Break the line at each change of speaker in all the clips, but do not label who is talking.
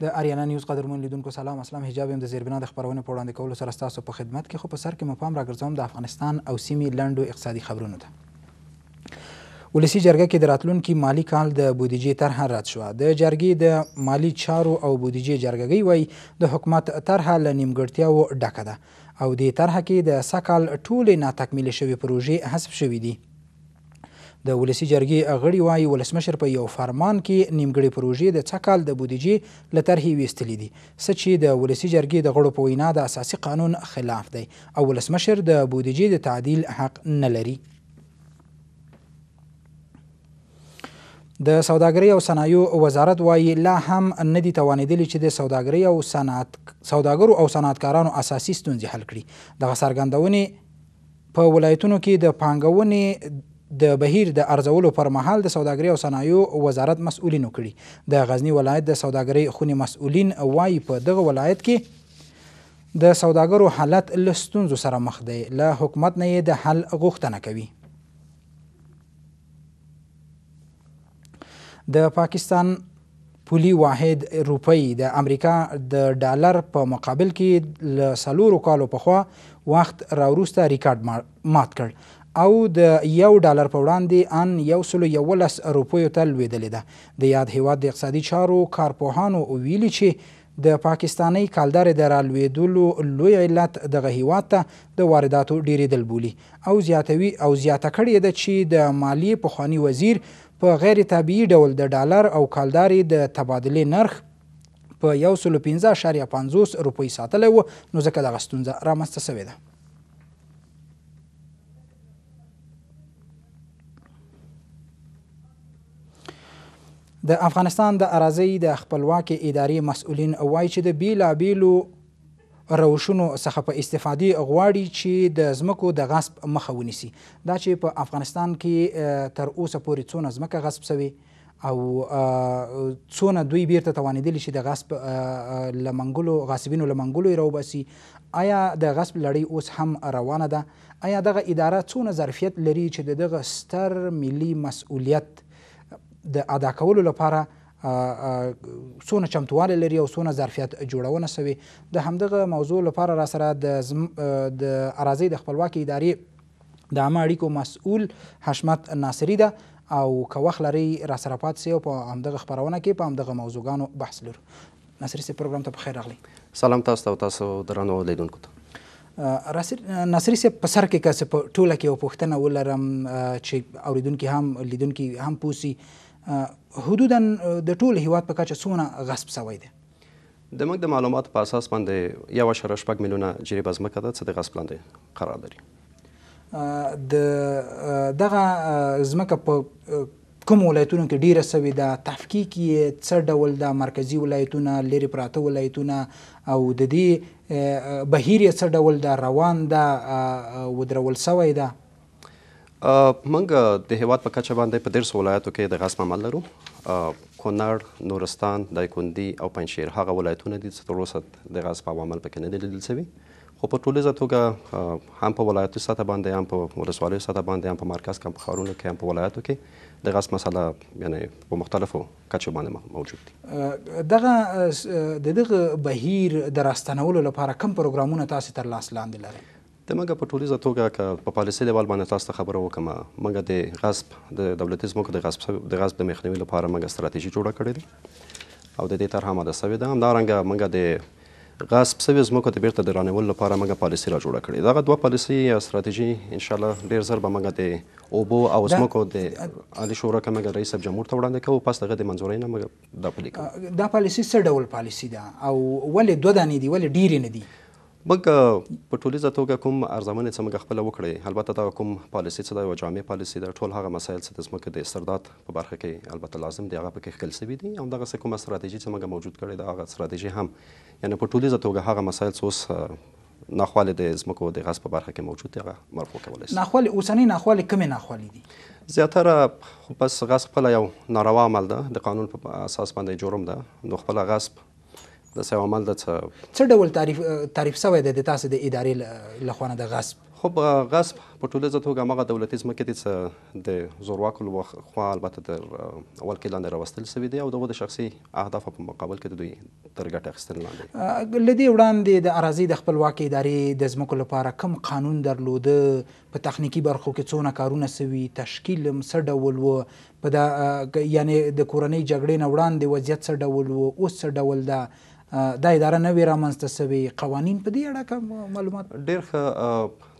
د اریانا نیوز قدرمن لیدونکو سلام اسلام حجاب يم د زیربنا د خبرونه په وړاندې کولو سره ستاسو په خدمت کې خو په سر کې مو پام راګرځوم د افغانستان او سیمې لنډو اقتصادي خبرونو ته ولسی جرګه کې د راتلونکي مالی کال د بودیجې طرحه رد شوه د جرګې د مالی چارو او بودیجې جرګګۍ وای د حکومت طرحه له نیمګړتیاو ډکه ده او دې طرحه کې د سږ کال ټولې ناتکمیلې شوې پروژې حذف شوي دي د ولسی جرګې غړي وایي ولسمشر په یو فرمان کې نیمګړي پروژې د څه کال د بودیجې له طرحې ویستلې دي څه چې د ولسی جرګې د غړو په وینا د اساسي قانون خلاف دی او ولسمشر د بودیجې د تعدیل حق نه لري د سوداګرۍ او صنایعو وزارت وایي لا هم نه دي توانېدلي چې د سوداګرۍ او صنعت سوداګرو او صنعتکارانو اساسي ستونزې حل کړي دغه څرګندونې په ولایتونو کې د پانګونې د بهیر د ارزولو پر مهال د سوداګرۍ او صنایعو وزارت مسؤلینو کړي د غزنی ولایت د سوداګرۍ خونې مسؤلین وایي په دغه ولایت کې د سوداګرو حالت له ستونزو سره مخ دی له حکومت نه یې د حل غوښتنه کوي د پاکستان پولي واحد روپۍ د امریکا د ډالر په مقابل کې له څلورو کالو پخوا وخت راوروسته ریکارډ مات کړ او د یو ډالر په وړاندې ان یو سلو یولس روپیو ته لوېدلې ده د یاد هیواد د اقتصادي چارو کارپوهانو ویلي چې د پاکستانی کالدارې د رالوېدلو لوی علت دغه هیواد ته د وارداتو ډیریدل بولي او زیاتوي او زیاته کړې ده چې د مالیې پخوانی وزیر په غیر طبیعي ډول د ډالر او کالدارې د تبادلې نرخ په یو سلو پنځه اشاریه پنځوس روپۍ ساتلی و نو ځکه دغه ستونزه رامنځته سوې ده د افغانستان د اراضی د خپلواکي ادارې مسؤلین وایي چې د بیلابیلو روشونو څخه په استفادې غواړي چې د ځمکو د غصب مخه ونیسي دا چې په افغانستان کې تر اوسه پورې څونه ځمکه غصب شوې او څونه دوی بیرته توانېدلی شي د غصب له منګلو غاصبینو له منګلو یې راوباسي آیا د غصب لړۍ اوس هم روانه ده آیا دغه اداره څونه ظرفیت لري چې د دغه ستر ملي مسؤلیت د ادا کولو لپاره څونه چمتووالی لري او څونه ظرفیت جوړونه سوي د همدغه موضوع لپاره را سره د اراضۍ د خپلواکې ادارې د عامه اړیکو مسؤول حشمت ناصري ده او که وخت لرئ را سره پاتې او په همدغه خپرونه کې په همدغه موضوعګانو بحث لرو ناصري صاحب پروګرام ته په خیر راغلی
سلام تاسو ته او تاسو درنو لیدونکو ته
ناصری صاحب په سر کې که په ټوله کې یو پوښتنه ولرم چې اوریدونکي هم لیدونکي هم پوسی حدودا د ټول هیواد په کچه څونه غصب شوی دی
د موږ د معلوماتو په اساس باندې یو شر شپږ میلیونه جریب ازمکه ده چې د غصب لاندې قرار لري
د دغه ازمکه په کوم ولایتونو کې ډیره سوي ده تفکیک یې څه ډول د مرکزی ولایتونه لري پراته ولایتونه او د دې بهیر یې څه ډول ده روان ده ودرول سوی ده
منګ د هیواد په کچه باندې په ډیرو ولایتو کې د غصب عمل لرو کونړ نورستان دایکندي او پنځشیر هغه ولایتونه دي چې تر اوسه د غصب عوامل پکې نه دي لیدل شوي خو په ټوله توګه هم په ولایتي سطح باندې هم په ولسوالیو سطح باندې هم په مرکز کې هم په ښارونو کې هم په ولایتو کې د غصب مسله یعنی په مختلفو کچو باندې موجود
دي دغه د دغه بهیر د راستنولو لپاره کوم پروګرامونه تاسو تر لاس لاندې لرئ
د موږ په ټولیزه توګه ک په پالیسي لیول باندې تاسو ته خبره وکم موږ د غصب د دولتي ځمکو د غصب د غصب د مخنیوي لپاره موږ ستراتیژي جوړه کړې ده او د دې طرحه ماده سوې ده همدارنګه موږ د غصب سوي ځمکو ته بیرته د رانیول لپاره موږ پالیسي را جوړه کړې دغه دوه پالیسي یا ستراتیژي ان شاء الله ډیر زر به موږ د اوبو او ځمکو د عالی شورا کې موږ رئیس جمهور ته وړاندې کوو پس دغه د منځورۍ نه موږ دا پلي
کوو دا پالیسي څه ډول پالیسي ده او ولې دوه دانې دي ولې ډیرې نه دي
موږ په ټولیزه توګه کوم ارزمنې چې موږ خپله وکړې البته دغه کوم پالیسي چې دی یوه جامع پالیسي ده ټول هغه مسایل چې د ځمکې د استرداد په برخه کې البته لازم دي هغه پکې ښکل سوي دي همدغسې کومه ستراتیژي چې موږ موجود کړې ده هغه ستراتیژي هم یعنې په ټولیزه توګه هغه مسایل چې اوس ناخواله د زمکو د غصب برخه کې موجود دی هغه مرفوع کولای شي
ناخواله اوسنۍ ناخواله کومې ناخواله
دي زیاتره خو بس غصب خپله یو ناروا عمل ده د قانون په اساس باندې جرم ده نو خپله غصب د سیو عمل د څه
څه ډول تعریف تعریف شوی دی د تاسو د ادارې لخوانه د غصب
خب غصب په ټوله توګه هغه دولتي ځمکې دي څه د زورواکو له خوا البته د اول کې لاندې راوستل سوي دي او دغه د شخصي اهدافو په مقابل کې د دوی تر ګټه اخیستل
لاندې لدی وړاندې د اراضي د خپلواکي ادارې د ځمکو لپاره کم قانون درلوده په تخنیکی برخو کې څونه کارونه سوي تشکیل څه ډول و په دا یعنی د کورنۍ جګړې نه وړاندې وضعیت څه ډول و اوس څه ډول ده دا اداره نه وي رامنځته سوې قوانین په دې اړه
کوم معلومات ډېر ښه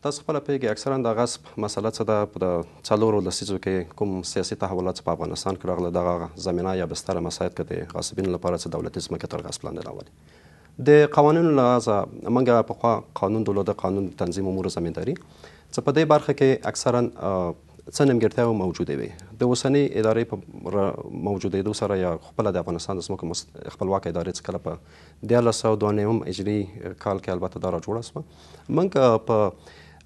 تاسو خپله پوهېږئ اکثرا د غصب مسله څه ده په د څلورو لسیزو کې کوم سیاسي تحولات په افغانستان کې راغله دغه زمینه یا بستره مسایل کې د غاصبینو لپاره څه دولتي ځمکې تر غصب لاندې راولي د قوانینو لحاظه موږ پخوا قانون درلوده قانون تنظیم امور زمینداري څه په دې برخه کې اکثرا څه نیمګړتیاوې موجودې وي د اوسنۍ ادارې په موجودېدو سره یا خپله د افغانستان د ځمکو خپلواکه ادارې څخه کله په دیارلس سوه دوه نویم هجري کال کې البته دا را جوړه سوه موږ په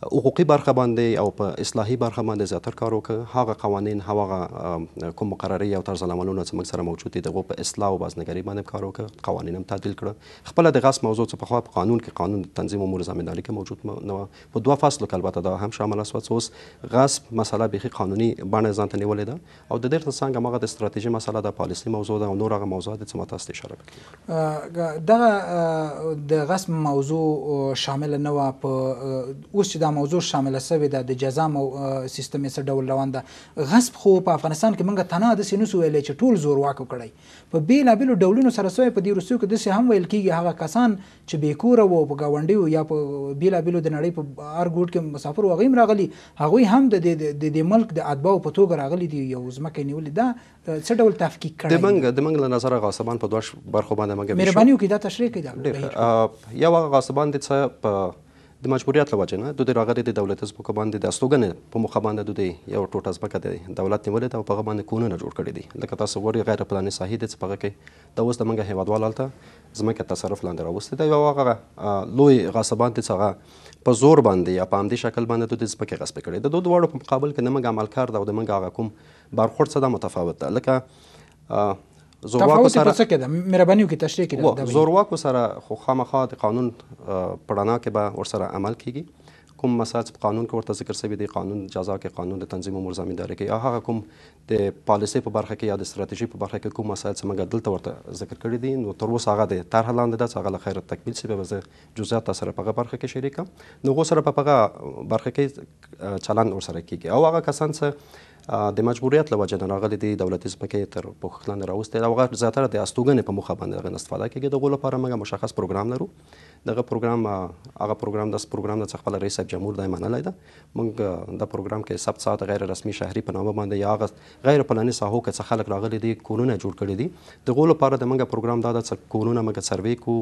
حقوقي برخه باندې او په اصلاحي برخه باندې زیاتر کار وکړ هغه قوانين هغه کوم مقرري او طرز عملونه چې موږ سره موجود دي دغه په اصلاح او بازنګري باندې کار وکړ قوانين هم تعدیل کړ خپل د غصب موضوع څخه په قانون کې قانون تنظیم امور زمینداری کې موجود نه په دوه فصلو کې البته دا هم شامل اسو اوس غصب مسله بيخي قانوني باندې ځانته نیولې ده او د دې ترڅنګ هغه د استراتیژي مسله د پالیسي موضوع ده او نور هغه موضوعات چې ما تاسو ته اشاره
وکړه دغه د غصب موضوع شامل نه و په اوس چې دا دا موضوع شامل شوی ده د جزا مو سیستم یې څه ډول روان ده غصب خو په افغانستان کې موږ تنها د سینوسو ویلې چې ټول زور واکو کړی په بیلابیلو ډولونو سره سوی په دې روسو کې داسې هم ویل کیږي هغه کسان چې بې کوره وو په ګاونډیو یا په بیلابیلو د نړۍ په هر ګوټ کې مسافر وو هغوی هم راغلي هغوی هم د دې ملک د اتباو په توګه راغلي دي یو ځمکه نیولې ده څه ډول تفکیک کړی د منګ
د منګ له نظره غاصبان په دوه برخو باندې منګ مهرباني
وکړئ دا تشریح کړئ
دا یو غاصبان د څه په د مجبوریت لوجه نه دوی راغلي د دولت ځمکه باندې د استوګنې په مخه باندې دوی یو ټوټه ځمکه د دولت نیولې ده او په هغه باندې کورونه جوړ کړي دي لکه تاسو وړي غیر پلاني ساحې دي چې په هغه کې د اوس د موږ هیوادوال هلته ځمکه تصرف لاندې راوستې ده یو هغه لوی غصبان دي چې هغه په زور باندې یا په همدې شکل باندې دوی ځمکې غصب کړي د دوه دواړو په مقابل کې د موږ عملکار ده او د موږ هغه کوم برخورد څه ده متفاوت ده لکه زورواکو سره څه
کېده مهرباني وکړئ تشریح کړئ زورواکو
سره خو خامخا د قانون پړانا کې به ورسره عمل کیږي کوم مساج قانون کې ورته ذکر شوی دی قانون جزا کې قانون د تنظیم امور زمینداری کې هغه کوم د پالیسي په برخه کې یا د ستراتیژي په برخه کې کوم مساج څنګه دلته ورته ذکر کړی دي نو تر اوسه هغه د طرح لاندې ده هغه له خیره تکمیل شي به زه جزئیات سره په برخه کې شریکم نو غو سره په هغه برخه کې چلن ورسره کیږي او هغه کسان څه د مجبوریت لوجه نه راغلي دي دولتي ځمکې تر پوښښ لاندې راوستي او هغه زیاتره د استوګنې په موخه باندې هغه استفاده کیږي د غو لپاره موږ مشخص پروګرام لرو دغه پروګرام هغه پروګرام د پروګرام د خپل رئیس جمهور د منلې ده موږ د پروګرام کې سب سات غیر رسمي شهري په نامه باندې یا غیر پلاني ساحو کې څخه خلک راغلي دي کولونه جوړ کړي دي د غول لپاره د موږ پروګرام دا د کولونه موږ سروي کو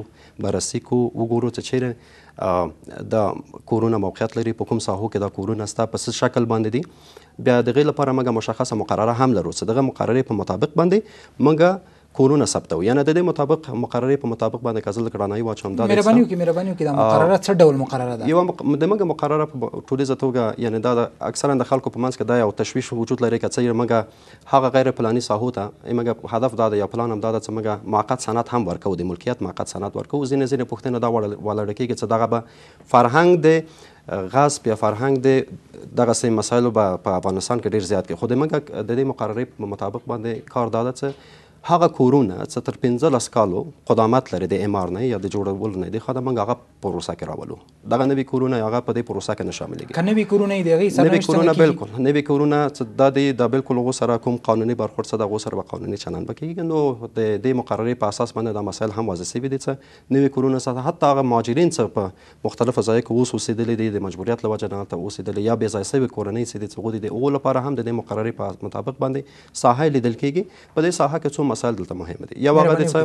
بررسي کو وګورو چې چیرې د کولونه موقعیت لري په کوم ساحو کې دا کولونه ستا په شکل باندې دي بیا دغه لپاره موږ مشخصه مقرره هم لرو چې دغه مقرره په مطابق باندې موږ کورونه ثبتوي یعنی د دې مطابق مقررې په مطابق باندې کزل کډانای واچوم دا مهرباني وکړئ
مهرباني وکړئ دا مقرره
څه ډول مقرره ده یو د موږ مقرره په ټولیزه توګه یعنی دا اکثرا د خلکو په منځ کې دا یو تشویش وجود لري کڅه یې موږ هغه غیر پلاني ساحو ته موږ هدف دا دی یو پلان هم دا ده چې موږ موقت سند هم ورکو د ملکیت موقت سند ورکو ځینې ځینې پوښتنه دا ولاړه کېږي چې دغه به فرهنګ د غصب یا فرهنګ د دغه سې مسایلو په افغانستان کې ډیر زیات کې خو د موږ د دې مقررې مطابق باندې کار داده چې هغه کورونه چې تر 15 کالو قدامت لري د امار نه یا د جوړول نه دي خدای موږ هغه پروسه کې راولو دغه نوي کورونه هغه په دې پروسه کې نه شامل دي
کنه وی کورونه دی هغه سره نوي کورونه بالکل
نوي کورونه چې د دې د بالکل غو سره کوم قانوني برخورد سره غو سره قانوني چلند بکیږي نو د دې مقرره په اساس باندې د مسایل هم واضح شوی دي چې نوي کورونه سره حتی هغه مهاجرین چې په مختلفو ځایو کې اوس اوسېدلي دي د مجبوریت لوجه نه ته اوسېدلي یا بې ځای سوي کورنۍ چې د غو دي د اول لپاره هم د دې مقرره په مطابق باندې ساحه لیدل کیږي په دې ساحه کې څو مسایل دلته مهمه دي یو هغه څه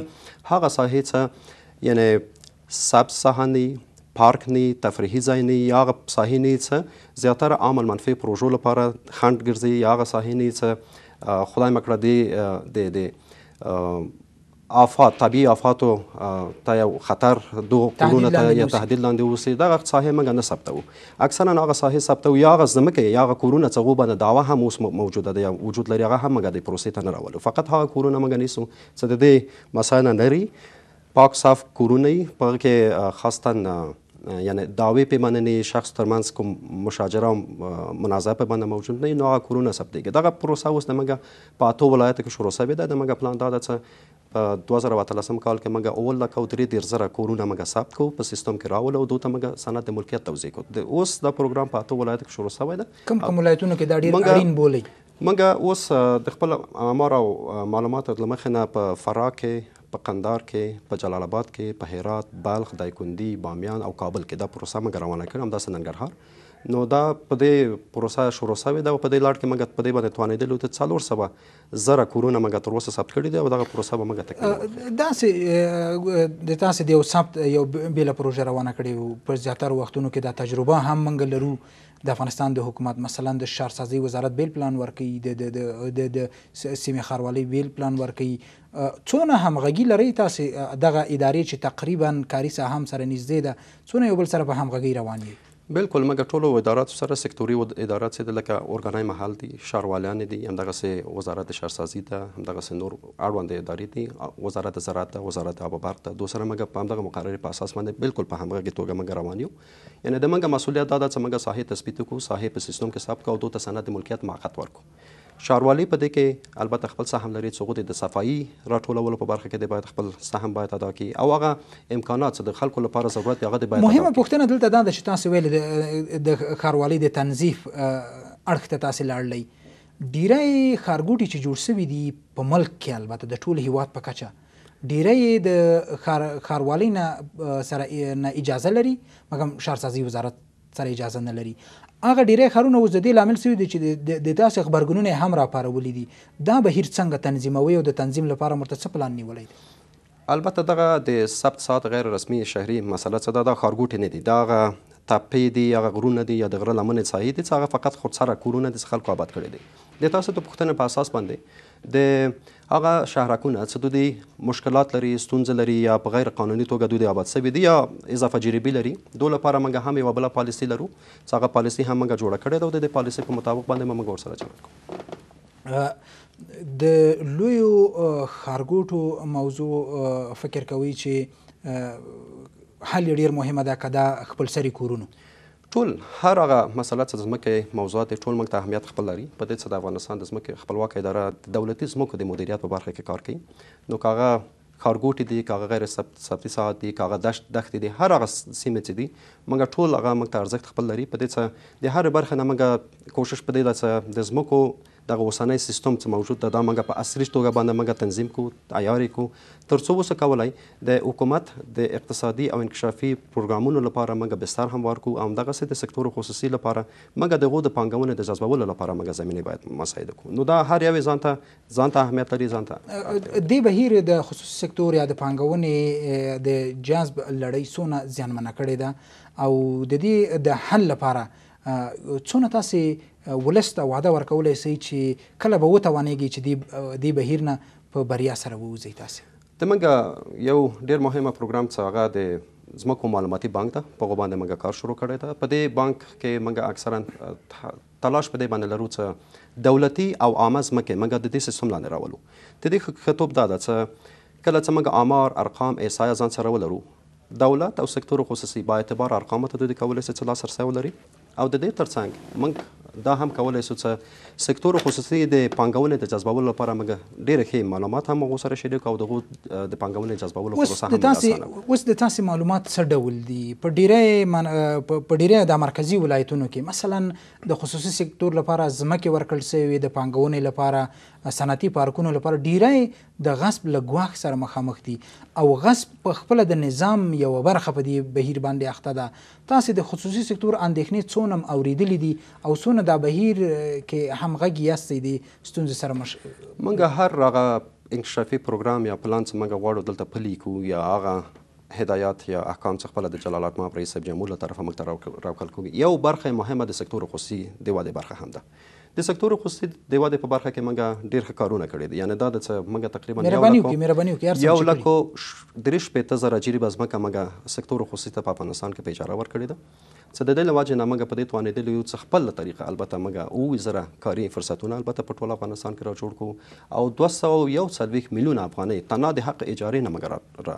هغه ساحه څه یعنی سبز ساحنی پارک نی تفریحي ځای نی یا هغه ساحه نی څه زیاتره عامل منفي پروژو لپاره خنډ ګرځي یا هغه ساحه نی څه خدای مکړه دی د آفات طبیعي آفاتو ته یو خطر دوه قولونه ته یا تهدید لاندې اوسي دغه ساحې موږ نه ثبتوو اکثرا هغه ساحې ثبتوو یا هغه ځمکه یا هغه کورونه چې هغو باندې دعوه هم اوس موجوده ده یا وجود لري هغه هم موږ دې پروسې ته نه راولو فقط هغه کورونه موږ نیسو چې د دې مسایل نه لري پاک صاف کورونه یي په هغه کې خاصتاً یعنی دعوی پیمانه شخص ترمنز کوم مشاجره او منازعه په باندې موجود نه نو کورونه ثبت دیږي دغه پروسه اوس دمګه په اتو ولایت کې شروع شوې ده دمګه پلان دا ده چې په 2013 کال کې موږ اول لک او 3 ډیر زره کورونه موږ ثبت کو په سیستم کې راول او دوته موږ سند ملکیت توزیع کو د اوس دا پروګرام په اتو ولایت کې شروع شوی ده کوم کوم
ولایتونو کې دا ډیر اړین بولی
موږ اوس د خپل امر او معلوماتو لمخه نه په فراکه په قندار کې په جلال آباد کې په هرات بلخ دایکندي بامیان او کابل کې دا پروسه موږ روانه کړې همداسې ننګرهار نو دا په دې پروسه شروع شوې ده او په دې لړ کې موږ په دې باندې توانېدلو ته څلور سبا زره کورونه موږ تر اوسه ثبت کړي دي او دغه پروسه به موږ تکمیل
دا سي د تاسې د یو ثبت یو بیل پروژه روانه کړې او په زیاتره وختونو کې دا تجربه هم موږ لرو د افغانستان د حکومت مثلا د شهرسازي وزارت بیل پلان ورکړي د د د د سیمه خاروالۍ بیل پلان ورکړي څونه همغږي لري تاسو دغه ادارې چې تقریبا کاري ساهم سره نږدې ده څونه یو بل سره په همغږي روان دي
بالکل موږ ټولو اداراتو سره سکتوري ادارات چې لکه اورګانای محل دي ښاروالان دي همدغه سه وزارت شهرسازي ده همدغه سه نور اړوند ادارې دي وزارت زراعت ده وزارت آب وبار ده دوسره موږ په همدغه مقرره په اساس باندې بالکل په همغه توګه موږ روان یو یعنی د موږ مسولیت دا ده چې موږ ساحې تثبیت کو ساحې په سیستم کې ثبت کو او دوه سند ملکیت موقت ورکو ښاروالۍ په دې کې البته خپل سهم لري څو د صفایي راټولولو په برخه کې د باید خپل سهم باید ادا کړي او هغه امکانات چې د خلکو لپاره ضرورت دی هغه د باید مهمه
پوښتنه دلته دا ده چې تاسو ویل د ښاروالۍ د تنظیف اړخ ته تاسو لاړلی ډیری ښارګوټي چې جوړ شوي دي په ملک کې البته د ټول هیواد په کچه ډیری د ښاروالۍ نه سره نه اجازه لري مګم ښارسازي وزارت سره اجازه نه لري هغه ډیری خارونه وز د لامل شوی دی چې د تاسو خبرګونونه هم راپارولې دي دا بهیر څنګه تنظیموي او د تنظیم لپاره مرتسب پلان نیولای دی
البته دغه د سبت ساعت غیر رسمي شهري مسله څه ده دا خارګوټ نه دي دا تپې دي یا غرونه دي یا د غره لمنې ساحې دي څنګه فقط خود سره کورونه د خلکو آباد کړي دي د تاسو د پوښتنې په اساس باندې د هغه شهرکونه چې د دې مشکلات لري ستونزې لري یا په غیر قانوني توګه دوی آباد شوي دي یا اضافه جریبي لري دو لپاره موږ هم یوه بله پالیسي لرو چې هغه پالیسي هم موږ جوړه کړې ده او د دې پالیسي په مطابق باندې به موږ ورسره چلند
کوو د لویو ښارګوټو موضوع فکر کوي چې حل ډیر مهمه ده که دا خپلسري کورونو
ټول هر هغه مسله چې زمکه موضوعات ټول موږ ته اهمیت خپل لري په دې چې د افغانستان د زمکه خپلواک اداره دولتي زمکو د مدیریت په برخه کې کار کوي نو کاغه خارګوټي دي کاغه غیر سبتي ساعت دي کاغه دشت دښت دي هر هغه سیمه چې دي موږ ټول هغه موږ ته ارزښت خپل لري په دې چې د هر برخه نه موږ کوشش پدې د زمکو دغه اوسنۍ سیستم چې موجود ده دا موږ په عصري توګه باندې موږ تنظیم کو تیار کو ترڅو اوس کولای د حکومت د اقتصادي او انکشافي پروګرامونو لپاره موږ بستر هموار کو او دغه سي د سکتور خصوصي لپاره موږ دغه د پانګونې د جذبولو لپاره موږ زمینه باید مساعده کو نو دا هر یو ځان ته ځان ته اهمیت لري ځان ته
دې بهیر د خصوصي سکتور یا د پانګونې د جذب لړۍ سونه زیانمنه کړې ده او د دې د حل لپاره څونه تاسو ولست وعده ورکولای سي چې کله به وتوانیږي چې دی بهیر نه په بریا سره ووځي تاسو
د منګه یو ډیر مهمه پروګرام څه هغه د زمکو معلوماتي بانک ته په غوبان د منګه کار شروع کړی دی په دې بانک کې منګه اکثرا تلاش په دې باندې لرو چې دولتي او عامه زمکه منګه د دې سیستم لاندې راولو د دې خطوب دا ده چې کله چې موږ آمار ارقام احصایه ځان سره ولرو دولت او سکتور خصوصي با اعتبار ارقامو ته د کولای سره لاس سره ولري او د دې ترڅنګ منک دا هم کولای شو چې سکتور خصوصي د پانګونې د جذبولو لپاره موږ ډېر ښه معلومات هم غو سره شریک او دغه د پانګونې جذبولو پروسه هم اسانه
اوس د تاسو معلومات څه ډول دي په ډیره په ډیره د مرکزی ولایتونو کې مثلا د خصوصي سکتور لپاره ځمکه ورکړل شوی د پانګونې لپاره صنعتي پارکونو لپاره ډیره د غصب لګواخ سره مخامخ دي او غصب په خپل د نظام یو برخه په دې بهیر باندې اخته ده تاسو د خصوصي سکتور اندېښنې څونم اوریدلې دي او څونه څومره دا بهیر کې همغږي یاستئ د ستونزې سره مش
موږ هر هغه انکشافي پروګرام یا پلان چې موږ غواړو دلته پلي کوو یا هغه هدایات یا احکام څخه خپل د جلال الدین رئیس جمهور له طرفه موږ ته راوکل کوي یو برخه مهمه د سکتور خصوصي د واده برخه هم ده د سکتور خصوصي د واده په برخه کې موږ ډیر کارونه کړی دي یعنی دا د موږ تقریبا یو لکو یو لکو درش په تزر اجری بزمه کومه سکتور خصوصي ته په افغانستان کې پیچاره ورکړی ده څه د دې لواجه نه موږ په دې توانېدلو یو څه خپل طریقه البته موږ او زره کاري فرصتونه البته په ټول افغانستان کې را جوړ کو او 241 میلیونه افغاني تنه د حق اجاره نه موږ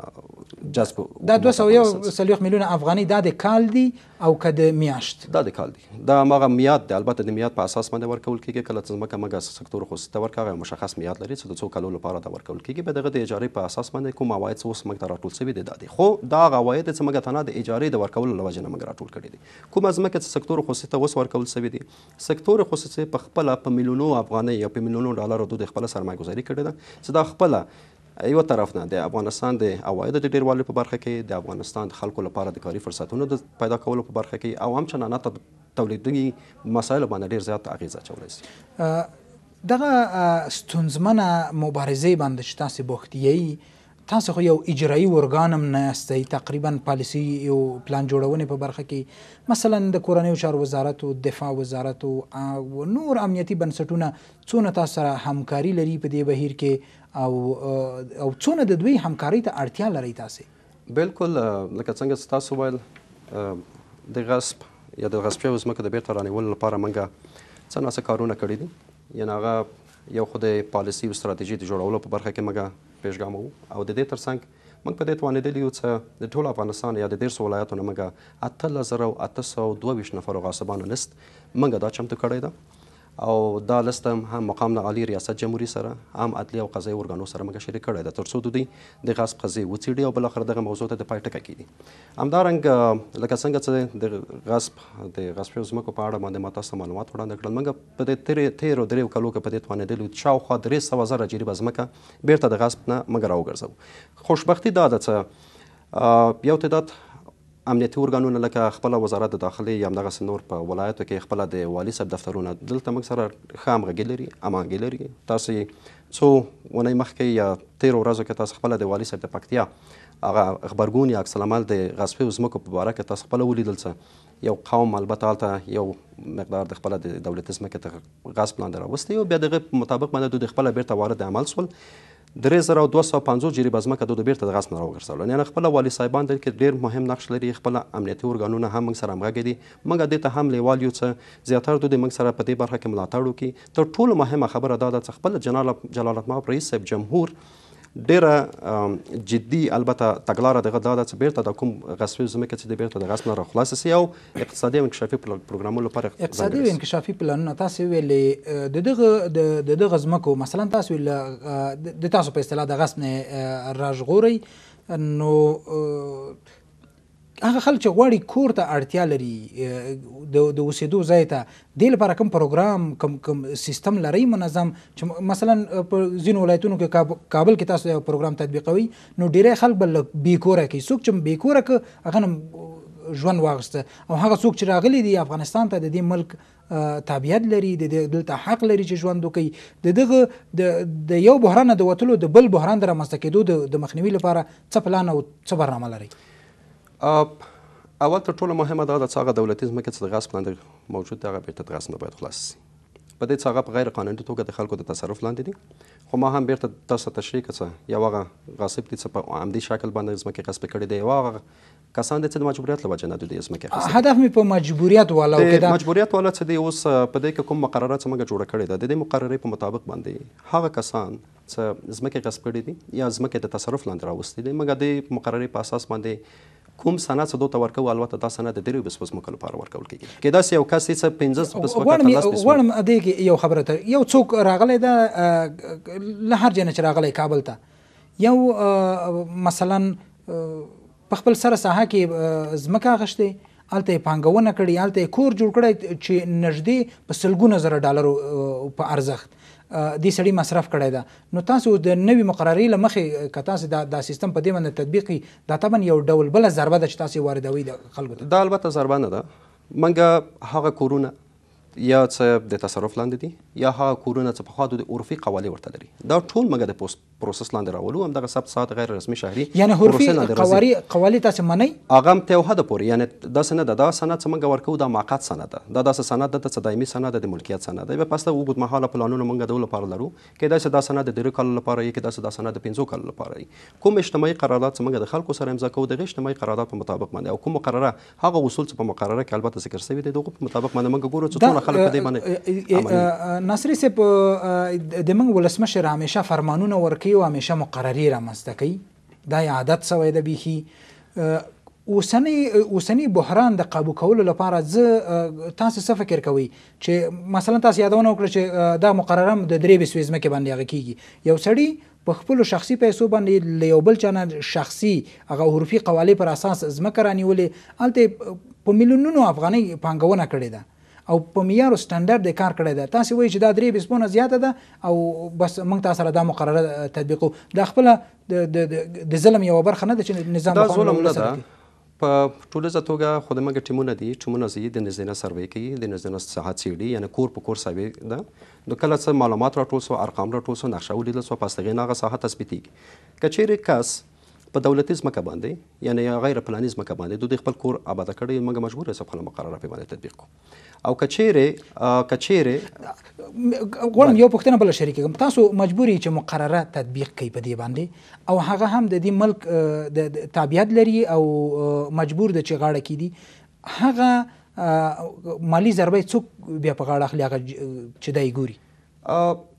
جذب دا 241
میلیونه افغاني دا د کال دی او کده میاشت
دا د کال دی دا موږ میاد دی البته د میاد په اساس باندې ورکول کېږي کله چې موږ موږ سکتور خو ستور کاغه مشخص میاد لري چې د څو کلو لپاره دا ورکول کېږي به دغه د اجاره په اساس باندې کوم عواید اوس موږ ته راټول شوی دی دا دی خو دا غواید چې موږ تنه د اجاره د ورکول لواجه نه موږ راټول کړی دی کوم ازمکه چې سکتور خصوصي ته وسور کول سوي دي سکتور خصوصي په خپل په میلیونو افغانۍ او په میلیونو ډالر دود خپل سرمایه‌ګذاري کړې ده چې دا خپل یو طرف نه د افغانستان د عوایدو د ډیروالي په برخه کې د افغانستان د خلکو لپاره د کاري فرصتونو د پیدا کولو په برخه کې او هم چنانات تولیدي مسایل باندې ډیر زیات اغیزه چولای شي
دغه ستونزمنه مبارزه باندې چې تاسو بوختیي تاسو خو یو اجرایی ورګانم نه یاستئ تقریبا پالیسی یو پلان جوړونې په برخه کې مثلا د کورنیو چارو وزارت او دفاع وزارت او نور امنیتي بنسټونه څونه تاسو سره همکاري لري په دې بهیر کې او او څونه د دوی همکاري ته اړتیا لري تاسو
بالکل لکه څنګه تاسو ویل د غصب یا د غصبې وزمکه د بیرته رانیول لپاره منګه څنګه کارونه کړی دي یعنی هغه یو خدای پالیسی او ستراتیژي جوړولو په برخه کې مګه پیشګام وو او د دې ترڅنګ موږ په دې توانېدلی یو چې د ټول افغانستان یا د ډېرسو ولایتونو موږ اتلس زره اته سوه دوه ویشت نفرو غاصبانو لست موږ دا چمتو کړی ده او دا لسته هم مقام نه عالی ریاست جمهوریت سره هم عدلی او قضایي ارګانو سره موږ شریک کړی ده ترڅو دوی د غصب قضیه وڅېړي او بالاخره دغه موضوع ته د پای ټکی کړي همدارنګ لکه څنګه چې د غصب د غصب ځمکو په اړه باندې ماته سم معلومات وړاندې کړل موږ په دې تیر تیر دریو کلو کې په دې توانېدلو چې شاوخوا درې سوه زره جریبه ځمکه بیرته د غصب نه موږ راوګرځو خوشبختي دا ده چې یو تعداد امنیتي ارګانونه لکه خپل وزارت د داخلي یا همدغسې نور په ولایتو کې خپله د والي صاحب دفترونه دلته موږ سره ښه همغږي لري همغږي لري تاسې څو اونۍ مخکې یا تېرو ورځو کې تاسو خپله د والي صاحب د پکتیا هغه غبرګون یا عکس العمل د غصبې ځمکو په باره کې تاسو خپله ولیدل څه یو قوم البته هلته یو مقدار د خپله د دولتي ځمکې ته غصب لاندې راوستی او بیا د هغې مطابق باندې دوی خپله بیرته وارد عمل سول درې زره او دوه سوه پنځوس جریبه ځمکه دوی بیرته د غصب نه راوګرځول یعنې خپله والي صاحبان دلته ډېر مهم نقش لري خپله امنیتي ارګانونه هم موږ سره همغږي دي موږ دې ته هم لیوال یو څه زیاتره دوی موږ سره په دې برخه کې ملاتړ وکړي تر ټولو مهمه خبره دا ده چې خپله جنال جلالتمآب رئیس صاحب جمهور ډیره جدي البته تګلاره دغه دا ده چې بیرته د کوم غصبي ځمکه چې د بیرته د غصب نه راخلاص سي او اقتصادي او انکشافي پروګرامونو لپاره اقتصادي او
انکشافي پلانونه تاسو ویلې د دغه د دغه ځمکو مثلا تاسو د تاسو په اصطلاح د غصب نه راژغوري نو هغه خلک چې غواړي کور ته اړتیا لري د د اوسېدو ځای ته دې لپاره کوم پروګرام کوم کوم سیستم لري منظم چې مثلا په ځینو ولایتونو کې کابل کې تاسو یو پروګرام تطبیقوي نو ډیری خلک بل بې کوره کې څوک چې بې کوره کې هغه ژوند واغسته او هغه څوک چې راغلي دی افغانستان ته د دې ملک تابعیت لري د دلته حق لري چې ژوند وکړي د دغه د یو بحران د وتلو د بل بحران د رامنځته کېدو د مخنیوي لپاره څه پلان او څه برنامه لري
اول تر ټولو مهمه دا ده چې هغه دولتي ځمکې چې د غصب لاندې موجود ده هغه بیرته د غصب نه باید خلاص شي په دې چې هغه په غیر قانوني توګه د خلکو د تصرف لاندې دي خو ما هم بیرته تاسو تشریح کړه چې یو هغه غاصب دي چې په عمدي شکل باندې ځمکې غصب کړي دي یو هغه کسان دي چې د مجبوریت له وجې نه دوی ځمکې غصب
هدف مې په مجبوریت والا او کده
مجبوریت والا چې دی اوس په دې کې کوم مقررات څنګه جوړ کړي ده د دې مقررې په مطابق باندې هغه کسان چې ځمکې غصب کړي دي یا ځمکې د تصرف لاندې راوستي دي مګر د مقررې په اساس باندې کوم سند څه دوته ورکو البته دا سند د دریو بسپزمکو لپاره ورکول کیږي کې دا یو کس چې 15 بسپزمکو ته لاس بسپزمکو غواړم
ا دې یو خبره ته یو څوک راغلی دا له هر جنه چې راغلی کابل ته یو مثلا په خپل سره ساحه کې زمکه غشته الته پانګونه کړي الته کور جوړ کړي چې نږدې په سلګونه زره ډالر په ارزښت دې سړي مصرف کړی ده نو تاسو د نوې مقررې له مخې که تاسو دا, دا سیستم په دې باندې تطبیق کړي دا طبعا یو ډول بله ضربه ده چې تاسې واردوي د
خلکو ته دا البته ضربه نه ده موږ هغه کورونه یا څه د تصرف لاندې دي یا ها کورونه څه په خوا د عرفي قوالي ورته لري دا ټول مګه د پروسس لاندې راولو هم دغه سب سات غیر رسمي شهري یعنی عرفي قوالي
قوالي تاسو منئ
اغه هم ته هدا پورې یعنی دا سند دا سند څه مګه ورکو دا ماقات سند دا داسه سند د صدایمي سند د ملکیت سند به پسته وګد مهاله پلانونه مونږ د لپاره لرو کې دا چې دا سند د ډیرو کال لپاره یې کې دا دا سند د 15 کال لپاره کوم اجتماعي قرارداد څه مګه د خلکو سره امضا کوو د اجتماعي قرارداد په مطابق باندې او کوم مقرره هغه وصول څه په مقرره کې البته ذکر شوی دی دغه په مطابق باندې مونږ ګورو چې ټول خلک په دې باندې
ناصری صاحب د موږ ولسمشر همیشه فرمانونه ورکوي او همیشه مقرری رامنځته کوي دا عادت سوی د بیخي اوسنی اوسنی بحران د قابو کولو لپاره زه تاسو څه فکر کوي چې مثلا تاسو یادونه وکړه چې دا مقرره د درې بسويز مکه باندې هغه کیږي یو سړی په خپل شخصي پیسو باندې له یو بل چانه شخصي هغه حرفي قوالې پر اساس ځمکه رانیولې الته په میلیونونو افغاني پانګونه کړې ده او په معیار او سټانډرډ د کار کړی دی تاسو وایي چې دا درې بسپونه زیاته ده او بس موږ تاسو سره دا مقرره تطبیقو دا خپل د ظلم یو برخه نه ده چې نظام دا ظلم نه ده
په ټوله توګه خدمه ټیمونه دي ټیمونه زی د نزدنه سروې کوي د نزدنه صحت سیړي یعنی کور په کور سروې ده نو کله څه معلومات راټول سو ارقام راټول سو نقشه ولیدل سو پس هغه ناغه صحت تثبیتي کچېر کس په دولتي ځمکه باندې یعنی غیر پلاني ځمکه باندې دوی خپل کور آباده کړی موږ مجبور یو خپل مقرره په باندې تطبیق کو او کچېره کچېره
غواړم یو پوښتنه بل شریک کوم تاسو مجبوري چې مقرره تطبیق کوي په دې باندې او هغه هم د دې ملک د تابعیت لري او مجبور د چې غاړه کې دي هغه مالی ضربه څوک بیا په غاړه اخلي هغه چې
دای ګوري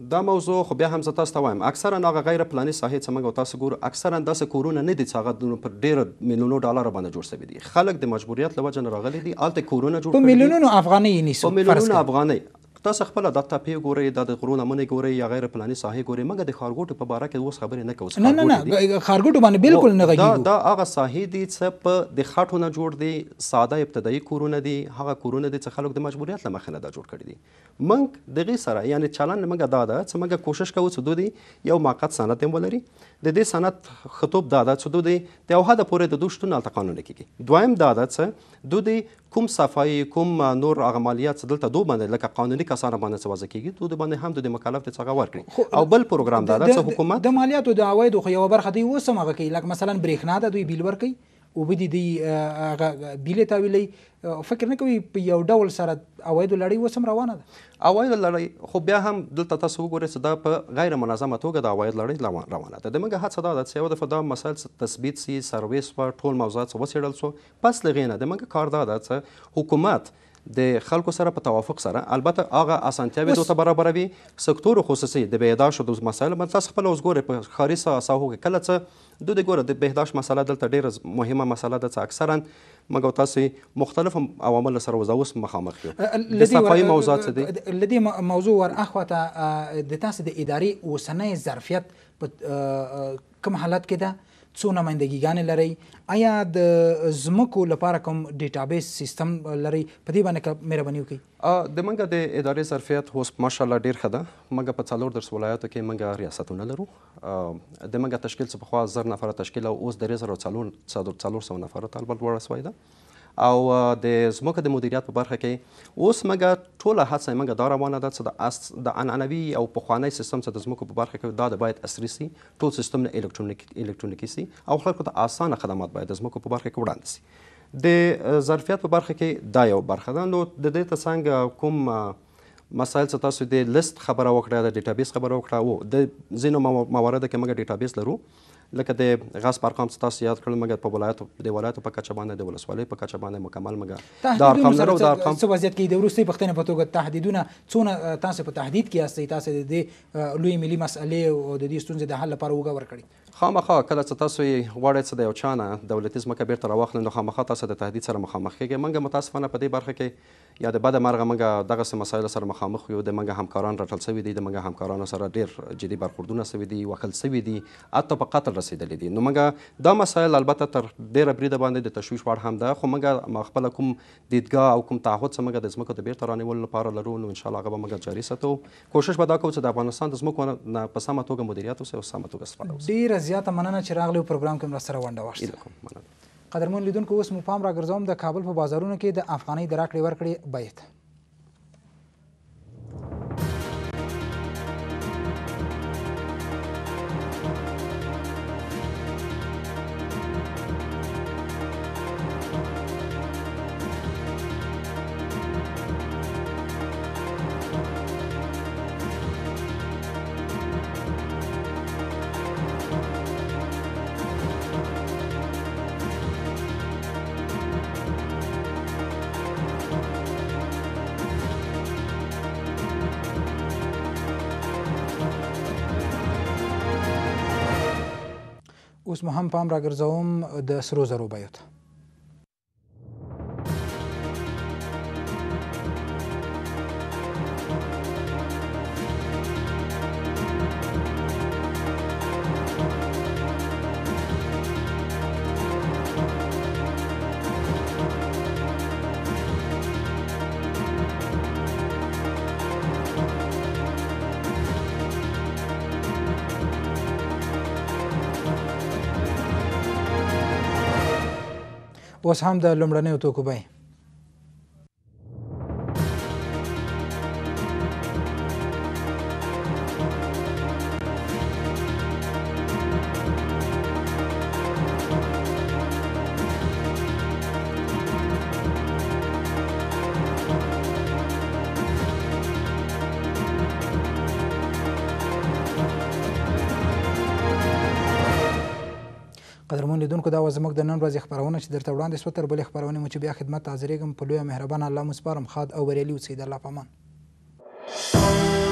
دا موضوع خو بیا هم زه تاسو ته وایم اکثرا هغه غیر پلاني ساحې څه موږ تاسو ګورو اکثرا داسې کورونه نه دي چې هغه پر ډېر میلیونو ډالر باندې جوړ شوي دي خلک د مجبوریت له وجې راغلي دي الته کورونه جوړ په میلیونونو
افغانۍ نیسو په میلیونونو
افغانۍ تاسو خپل د ټاپې ګوري د غرونه منې ګوري یا غیر پلاني ساحې ګوري موږ د خارګوټو په باره کې اوس خبرې نه کوو نه نه نه
خارګوټو باندې بالکل نه غږیږو
دا هغه ساحې دي چې په د خاټو نه جوړ دي ساده ابتدایي کورونه دي هغه کورونه دي چې خلک د مجبوریت له مخې نه دا جوړ کړي دي موږ دغه سره یعنی چلن موږ دا ده چې موږ کوشش کوو چې دوی یو موقت سند هم ولري د دې سند خطوب دا ده چې دوی د یو حد پورې د دوشتون الته قانون کېږي دویم دا ده چې دوی کوم صفای کوم نور عملیات دلته دوه باندې لکه قانوني کسان باندې سوازه کیږي دوه باندې هم د مکلف ته څنګه ورکړي او بل پروګرام دا چې
حکومت د مالیاتو د عوایدو خو یو برخه دی وسمغه کوي لکه مثلا برېښنا د دوی بیل ورکړي وبدي دی هغه بیلې تاویلې فکر نه کوي په یو ډول سره اوایدو لړۍ وسم روانه
ده اوایدو لړۍ خو بیا هم دلته تاسو وګورئ چې دا په غیر منظمه توګه د اوایدو لړۍ روانه ده زموږ هڅه دا ده چې یو دفعه دا مسایل تثبیت سي سرویس و ټول موضوعات وڅېړل سو پس لغې نه زموږ کار دا ده چې حکومت د خلکو سره په توافق سره البته هغه اسانتیاوې دوی ته برابروي سکتور خصوصي د بهداشت د مسایلو باندې تاسو خپل اوسګورې په خاري ساحو کې کله څه دوی د ګوره د بهداشت مسله دلته ډیره مهمه مسله ده چې اکثرا مګو تاسو مختلف عوامل سره وزوس مخامخ یو د صفایي موضوع څه دي
لدی موضوع ور اخوته د تاسو د اداري اوسنۍ ظرفیت په کوم حالت کې ده څو نمائندګیګان لري آیا د زمکو لپاره کوم ډیټابیس سیستم لري په دې باندې که مهرباني
وکړئ د منګه د ادارې ظرفیت اوس ماشاءالله ډیر ښه ده منګه په څلور درس ولایاتو کې منګه ریاستونه لرو د منګه تشکیل څخه پخوا زر نفره تشکیل او اوس درې زره څلور څلور سوه نفره طالبه لوړه سوی ده او د ځمکه د مدیریت په برخه کې اوس مګر ټوله هڅه مګر دا روانه ده چې د د عنعنوي او پخوانی سیستم څخه د ځمکو په برخه کې دا د باید عصري سي ټول سیستم نه الکترونیک الکترونیکي سي او خلکو ته اسانه خدمات باید د ځمکو په برخه کې وړاندې سي د ظرفیت په برخه کې دا یو برخه ده نو د دې ترڅنګ کوم مسایل چې تاسو د لیست خبره وکړه د ډیټابیس خبره وکړه او د ځینو موارد کې موږ ډیټابیس لرو لکه د غاز پر ارقام تاسو یاد کړل مګر په ولایت د ولایت په کچه باندې د ولسوالۍ په کچه باندې مکمل مګر دا ارقام نه دا ارقام څه
وضعیت کې د روسي پښتنې په توګه تهدیدونه څونه تاسو په تهدید کې یاستئ تاسو د دې لوی ملي مسلې او د دې ستونزې د حل لپاره وګور کړی
خامخا کله چې تاسو یې غواړئ چې د یو چانه دولتي ځمکه بیرته راواخلئ نو خامخا تاسو د تهدید سره مخامخ کیږئ موږ متاسفانه په دې برخه کې یا د بده مرغه موږ دغسې مسایلو سره مخامخ یو د موږ همکاران راټل سوي دي د موږ همکارانو سره ډېر جدي برخوردونه سوي دي وکل سوي دي حتی په قتل رسېدلي دي نو موږ دا مسایل البته تر ډېره بریده باندې د تشویش وړ هم ده خو موږ خپله کوم دیدګاه او کوم تعهد چې موږ د ځمکو د بیرته رانیولو لپاره لرو نو انشاءالله هغه به موږ جاري ساتو کوشش به دا کوو چې د افغانستان د ځمکو نه په سمه توګه مدیریت وسي او سمه توګه استفاده
وسي ډېره زیاته مننه چې راغلي پروګرام کې مرسته راونډه
واخیسته
قدرمن لیدونکو اوس مو پام راګرځوم د کابل په بازارونو کې د افغانۍ د راکړې ورکړې بیه اوس مو هم پام راګرځوم د سرو زرو بیو ته اوس هم د لومړنیو توکو بیې وه زموږ د نن ورځې خپرونه چې درته وړاندې سوه تر بلې خپرونې مو چې بیا خدمت ته حاضرېږم په لویه مهربانه الله مو سپارم ښاد او بریالي اوسئ د الله په امان